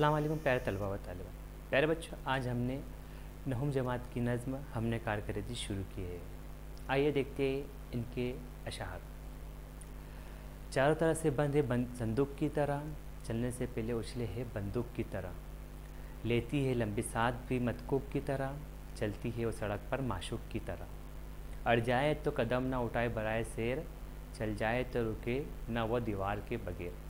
अल्लाम प्यारे तलबा व तलबा प्यारे बच्चों आज हमने नहम जमात की नज़म हमने कारकरदगी शुरू की है आइए देखते हैं इनके अशार चारों तरह से बंद है बंद संदूक की तरह चलने से पहले उछले है बंदूक की तरह लेती है लंबी साथ भी मतकूब की तरह चलती है वो सड़क पर माशूक की तरह अड़ जाए तो कदम ना उठाए बराए शेर चल जाए तो रुके ना वो दीवार के बगैर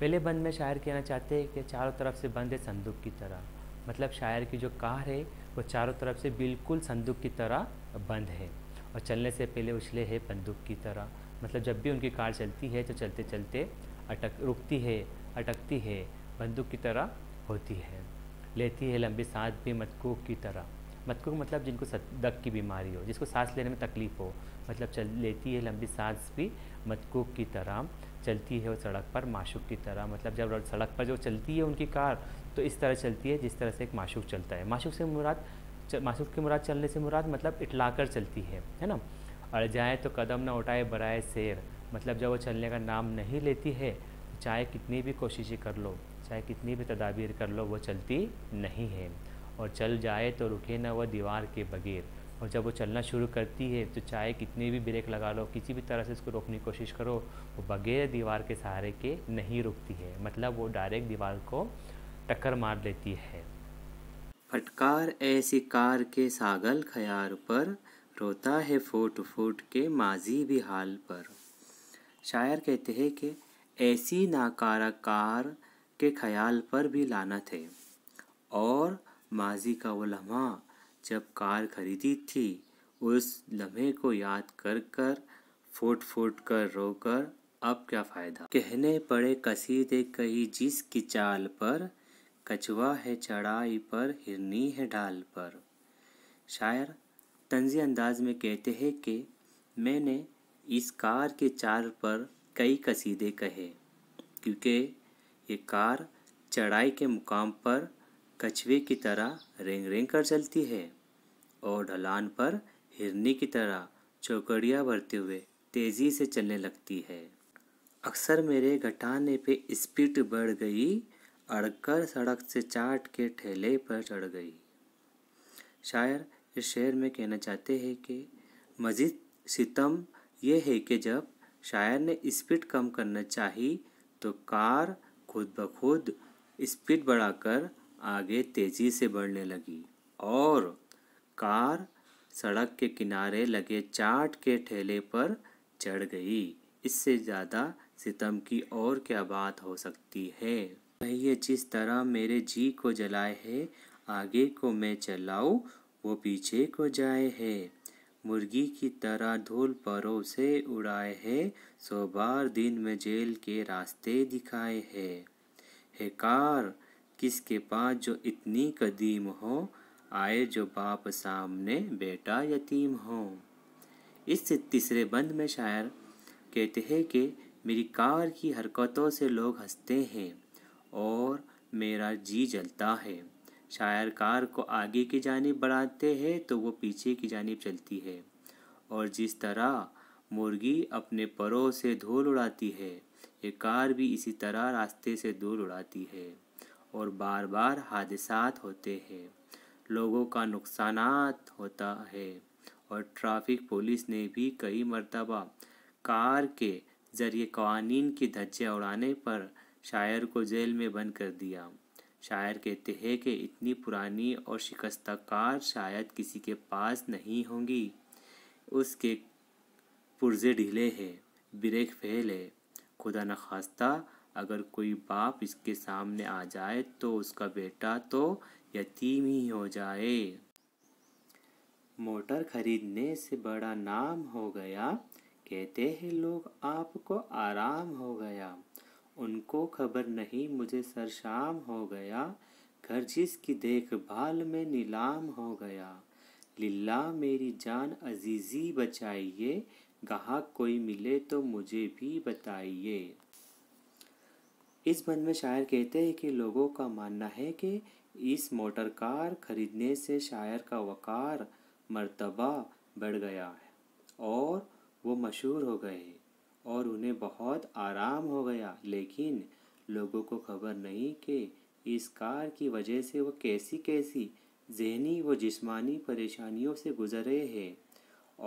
पहले बंद में शायर कहना चाहते हैं कि चारों तरफ से बंद है संदूक की तरह मतलब शायर की जो कार है वो चारों तरफ से बिल्कुल संदूक की तरह बंद है और चलने से पहले उछले है बंदूक की तरह मतलब जब भी उनकी कार चलती है तो चलते चलते अटक रुकती है अटकती है बंदूक की तरह होती है लेती है लंबी सांस भी मतकूक की तरह मटकों का मतलब जिनको दक की बीमारी हो जिसको सांस लेने में तकलीफ हो मतलब चल लेती है लंबी सांस भी मटकों की तरह चलती है वो सड़क पर माशूक की तरह मतलब जब सड़क पर जो चलती है उनकी कार तो इस तरह चलती है जिस तरह से एक माशूक चलता है माशूक से मुराद माशूक की मुराद चलने से मुराद मतलब इटला कर चलती है है ना और जाए तो कदम ना उठाए बराए शेर मतलब जब वो चलने का नाम नहीं लेती है चाहे कितनी भी कोशिशें कर लो चाहे कितनी भी तदाबीर कर लो वो चलती नहीं है और चल जाए तो रुके ना वह दीवार के बगैर और जब वो चलना शुरू करती है तो चाहे कितने भी ब्रेक लगा लो किसी भी तरह से इसको रोकने की कोशिश करो वो बगैर दीवार के सहारे के नहीं रुकती है मतलब वो डायरेक्ट दीवार को टक्कर मार लेती है फटकार ऐसी कार के सागल खयार पर रोता है फूट फूट के माजी भी हाल पर शायर कहते हैं कि ऐसी नाकारा कार के ख्याल पर भी लानत है और माजी का वो लम्हा जब कार खरीदी थी उस लम्हे को याद कर कर फूट फूट कर रोकर अब क्या फ़ायदा कहने पड़े कसीदे कही जिस की चाल पर कछुआ है चढ़ाई पर हिरनी है ढाल पर शायर तंजी अंदाज में कहते हैं कि मैंने इस कार के चाल पर कई कसीदे कहे क्योंकि ये कार चढ़ाई के मुकाम पर कछुए की तरह रेंग रेंग कर चलती है और ढलान पर हिरनी की तरह चौकड़िया भरते हुए तेज़ी से चलने लगती है अक्सर मेरे घटाने पे स्पीड बढ़ गई अड़कर सड़क से चाट के ठेले पर चढ़ गई शायर इस शेर में कहना चाहते हैं कि मजीद सितम यह है कि जब शायर ने स्पीड कम करना चाही तो कार खुद ब खुद स्पीड बढ़ाकर आगे तेज़ी से बढ़ने लगी और कार सड़क के किनारे लगे चाट के ठेले पर चढ़ गई इससे ज़्यादा सितम की और क्या बात हो सकती है भैया जिस तरह मेरे जी को जलाए है आगे को मैं चलाऊ वो पीछे को जाए है मुर्गी की तरह धूल परों से उड़ाए है सो बार दिन में जेल के रास्ते दिखाए है हे कार किसके पास जो इतनी कदीम हो आए जो बाप सामने बेटा यतीम हो इस तीसरे बंद में शायर कहते हैं कि मेरी कार की हरकतों से लोग हंसते हैं और मेरा जी जलता है शायर कार को आगे की जानब बढ़ाते हैं तो वो पीछे की जानब चलती है और जिस तरह मुर्गी अपने परों से धूल उड़ाती है ये कार भी इसी तरह रास्ते से धूल उड़ाती है और बार बार हादसात होते हैं लोगों का नुकसान होता है और ट्रैफिक पुलिस ने भी कई मरतबा कार के ज़रिए कवानीन की धज्जे उड़ाने पर शायर को जेल में बंद कर दिया शायर कहते हैं कि इतनी पुरानी और शिकस्ता कार शायद किसी के पास नहीं होंगी उसके पुर्जे ढीले हैं ब्रेक फेल है खुदा नखास्ता अगर कोई बाप इसके सामने आ जाए तो उसका बेटा तो यतीम ही हो जाए मोटर खरीदने से बड़ा नाम हो गया कहते हैं लोग आपको आराम हो गया उनको खबर नहीं मुझे सरशाम हो गया घर जिसकी देखभाल में नीलाम हो गया लीला मेरी जान अजीज़ी बचाइए गाहक कोई मिले तो मुझे भी बताइए इस बंद में शायर कहते हैं कि लोगों का मानना है कि इस मोटर कार खरीदने से शायर का वकार मर्तबा बढ़ गया है और वो मशहूर हो गए और उन्हें बहुत आराम हो गया लेकिन लोगों को खबर नहीं कि इस कार की वजह से वो कैसी कैसी जहनी व जिस्मानी परेशानियों से गुजर रहे हैं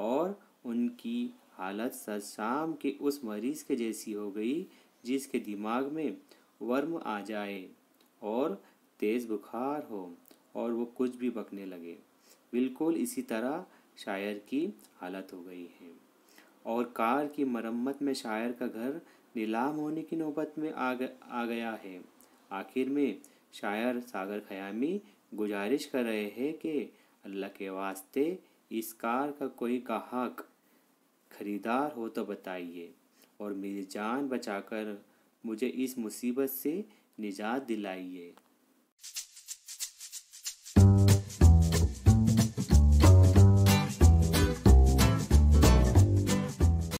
और उनकी हालत सर शाम के उस मरीज़ के जैसी हो गई जिसके दिमाग में वर्म आ जाए और तेज़ बुखार हो और वो कुछ भी बकने लगे बिल्कुल इसी तरह शायर की हालत हो गई है और कार की मरम्मत में शायर का घर नीलाम होने की नौबत में आ, ग, आ गया है आखिर में शायर सागर खयामी गुजारिश कर रहे हैं कि अल्लाह के वास्ते इस कार का कोई गाहक खरीदार हो तो बताइए और मेरी जान बचाकर मुझे इस मुसीबत से निजात दिलाइए